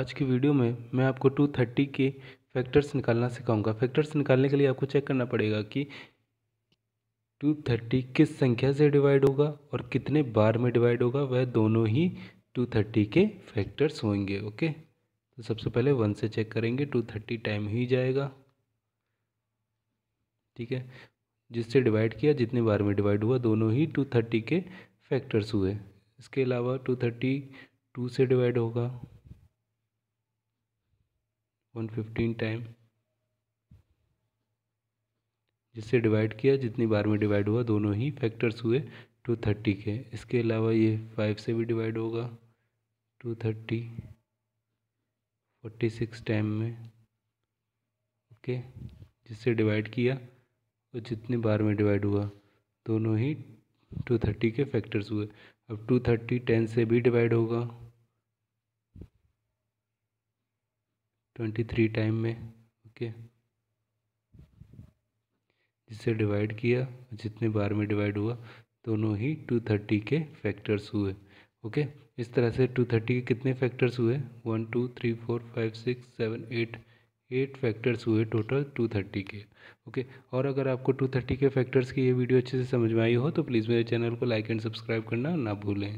आज की वीडियो में मैं आपको टू थर्टी के फैक्टर्स निकालना सिखाऊंगा फैक्टर्स निकालने के लिए आपको चेक करना पड़ेगा कि टू थर्टी किस संख्या से डिवाइड होगा और कितने बार में डिवाइड होगा वह दोनों ही टू थर्टी के फैक्टर्स होंगे ओके तो सबसे पहले वन से चेक करेंगे टू थर्टी टाइम ही जाएगा ठीक है जिससे डिवाइड किया जितने बार में डिवाइड हुआ दोनों ही टू थर्टी के फैक्टर्स हुए इसके अलावा टू थर्टी टू से डिवाइड होगा वन फिफ्टीन टाइम जिससे डिवाइड किया जितनी बार में डिवाइड हुआ दोनों ही फैक्टर्स हुए टू थर्टी के इसके अलावा ये फाइव से भी डिवाइड होगा two thirty forty six time में ओके जिससे डिवाइड किया और जितने बार में डिवाइड हुआ दोनों ही टू थर्टी के फैक्टर्स हुए अब टू थर्टी टेन से भी डिवाइड होगा ट्वेंटी थ्री टाइम में ओके जिसे डिवाइड किया जितने बार में डिवाइड हुआ दोनों ही टू थर्टी के फैक्टर्स हुए ओके इस तरह से टू थर्टी के कितने फैक्टर्स हुए one two three four five six seven eight eight factors हुए टोटल टू थर्टी के ओके और अगर आपको टू थर्टी के फैक्टर्स की ये वीडियो अच्छे से समझ में आई हो तो प्लीज़ मेरे चैनल को लाइक एंड सब्सक्राइब करना ना भूलें